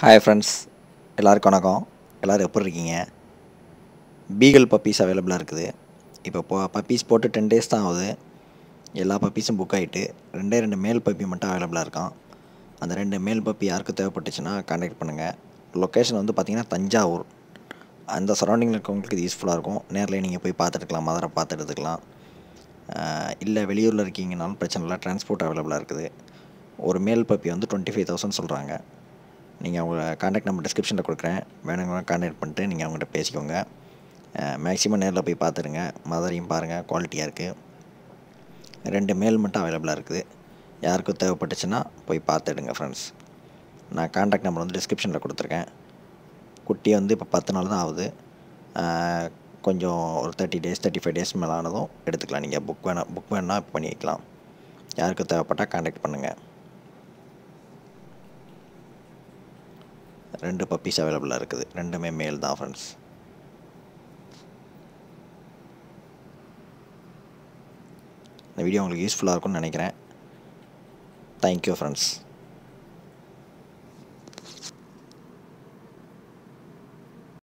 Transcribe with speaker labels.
Speaker 1: hi friends எல்லாருக்கும் வணக்கம் எல்லோரும் எப்படி இருக்கீங்க பீகல் பப்பீஸ் அவைலபிளாக இருக்குது இப்போ போ பப்பீஸ் போட்டு டென் டேஸ் தான் ஆகுது எல்லா பப்பீஸும் புக் ஆகிட்டு ரெண்டே ரெண்டு மேல் பப்பி மட்டும் அவைலபிளாக இருக்கான் அந்த ரெண்டு மேல் பப்பி யாருக்கு தேவைப்பட்டுச்சுன்னா கான்டெக்ட் பண்ணுங்கள் லொக்கேஷன் வந்து பார்த்திங்கன்னா தஞ்சாவூர் அந்த சரௌண்டிங்கில் இருக்கவங்களுக்கு இது யூஸ்ஃபுல்லாக இருக்கும் நேரில் நீங்கள் போய் பார்த்துட்டுக்கலாம் மதுரை பார்த்து எடுத்துக்கலாம் இல்லை வெளியூரில் இருக்கீங்கனாலும் பிரச்சனை இல்லை டிரான்ஸ்போர்ட் அவைலபிளாக இருக்குது ஒரு மேல் பப்பி வந்து டுவெண்ட்டி ஃபைவ் தௌசண்ட் சொல்கிறாங்க நீங்கள் அவங்க கான்டாக்ட் நம்பர் டிஸ்கிரிப்ஷனில் கொடுக்குறேன் வேணுங்கன்னா கான்டாக்ட் பண்ணிட்டு நீங்கள் அவங்ககிட்ட பேசிக்கோங்க மேக்ஸிமம் நேரில் போய் பார்த்துருங்க மதுரையும் பாருங்கள் குவாலிட்டியாக இருக்குது ரெண்டு மேல் மட்டும் அவைலபிளாக இருக்குது யாருக்கும் தேவைப்பட்டுச்சுன்னா போய் பார்த்துடுங்க ஃப்ரெண்ட்ஸ் நான் கான்டாக்ட் நம்பர் வந்து டிஸ்கிரிப்ஷனில் கொடுத்துருக்கேன் குட்டி வந்து இப்போ பத்து நாள் தான் ஆகுது கொஞ்சம் ஒரு thirty days thirty five days மேலே ஆனதும் எடுத்துக்கலாம் நீங்கள் புக் வேணால் புக் வேணால் பண்ணிக்கலாம் யாருக்கு தேவைப்பட்டால் கான்டாக்ட் பண்ணுங்கள் ரெண்டு பப்பீஸ் அவைலபிளாக இருக்குது ரெண்டுமே மேல் தான் ஃப்ரெண்ட்ஸ் இந்த வீடியோ உங்களுக்கு யூஸ்ஃபுல்லாக இருக்கும்னு நினைக்கிறேன் தேங்க்யூ ஃப்ரெண்ட்ஸ்